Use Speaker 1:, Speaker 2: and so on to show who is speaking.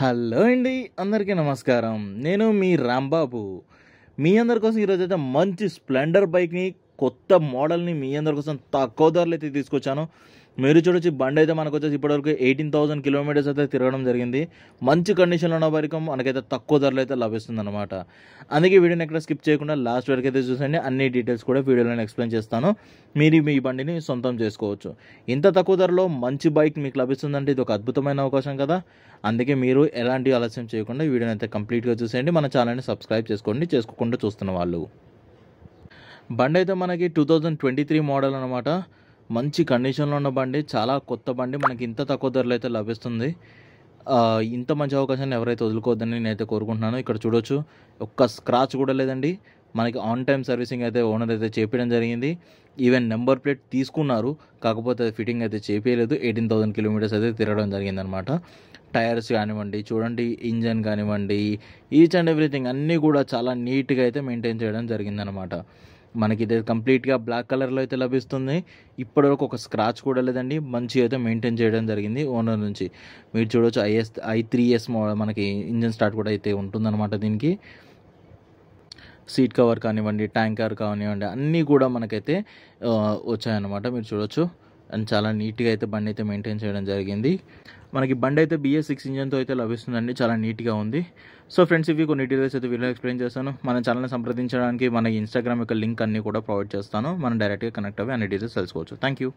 Speaker 1: hello అండి అందరికీ నమస్కారం నేను మీ రాంబాబు మీ అందరి కోసం ఈరోజు అయితే మంచి స్ప్లెండర్ బైక్ని కొత్త మోడల్ని మీ అందరి కోసం తక్కువ ధరలు అయితే తీసుకొచ్చాను మీరు చూడొచ్చు బండి అయితే మనకు వచ్చేసి ఇప్పటివరకు ఎయిటీన్ థౌసండ్ కిలోమీటర్స్ అయితే తిరగడం జరిగింది మంచి కండిషన్లో ఉన్న వరకు మనకైతే తక్కువ ధరలో అయితే లభిస్తుంది అనమాట అందుకే వీడియోని ఎక్కడ స్కిప్ చేయకుండా లాస్ట్ వరకు అయితే చూసండి అన్ని డీటెయిల్స్ కూడా వీడియోలో ఎక్స్ప్లెయిన్ చేస్తాను మీరు మీ బండిని సొంతం చేసుకోవచ్చు ఇంత తక్కువ ధరలో మంచి బైక్ మీకు లభిస్తుందంటే ఇది ఒక అద్భుతమైన అవకాశం కదా అందుకే మీరు ఎలాంటి ఆలస్యం చేయకుండా వీడియోని అయితే కంప్లీట్గా చూసేయండి మన ఛానల్ని సబ్స్క్రైబ్ చేసుకోండి చేసుకోకుండా చూస్తున్న వాళ్ళు బండి అయితే మనకి two thousand twenty three model అనమాట మంచి కండిషన్లో ఉన్న బండి చాలా కొత్త బండి మనకి ఇంత తక్కువ ధరలో అయితే లభిస్తుంది ఇంత మంచి అవకాశాన్ని ఎవరైతే వదులుకోవద్దని నేనైతే కోరుకుంటున్నాను ఇక్కడ చూడొచ్చు ఒక్క స్క్రాచ్ కూడా లేదండి మనకి ఆన్ టైం సర్వీసింగ్ అయితే ఓనర్ అయితే చేపించడం జరిగింది ఈవెన్ నెంబర్ ప్లేట్ తీసుకున్నారు కాకపోతే ఫిట్టింగ్ అయితే చేపేయలేదు ఎయిటీన్ థౌసండ్ కిలోమీటర్స్ అయితే తిరగడం జరిగిందనమాట టైర్స్ కానివ్వండి చూడండి ఇంజన్ కానివ్వండి ఈచ్ అండ్ ఎవ్రీథింగ్ అన్నీ కూడా చాలా నీట్గా అయితే మెయింటైన్ చేయడం జరిగిందనమాట మనకి ఇది కంప్లీట్గా బ్లాక్ కలర్లో అయితే లభిస్తుంది ఇప్పటివరకు ఒక స్క్రాచ్ కూడా లేదండి మంచి అయితే మెయింటైన్ చేయడం జరిగింది ఓనర్ నుంచి మీరు చూడవచ్చు ఐఎస్ ఐ త్రీ ఎస్ మనకి ఇంజన్ స్టార్ట్ కూడా అయితే ఉంటుందన్నమాట దీనికి సీట్ కవర్ కానివ్వండి ట్యాంకర్ కానివ్వండి అన్నీ కూడా మనకైతే వచ్చాయన్నమాట మీరు చూడవచ్చు అండ్ చాలా నీట్గా అయితే బండి అయితే మెయింటైన్ చేయడం జరిగింది మనకి బండి అయితే బిఎస్ సిక్స్ ఇంజన్తో అయితే లభిస్తుందండి చాలా నీట్గా ఉంది సో ఫ్రెండ్స్ ఇవి కొన్ని డీటెయిల్స్ అయితే వీడియో ఎక్స్ప్లెయిన్ చేస్తాను మన ఛానల్ని సంప్రదించడానికి మన ఇన్స్టాగ్రామ్ యొక్క లింక్ అన్ని కూడా ప్రొవైడ్ చేస్తాను మనం డైరెక్ట్గా కనెక్ట్ అవ్వే అన్ని డీటెయిల్స్ తెలుసుకోవచ్చు థ్యాంక్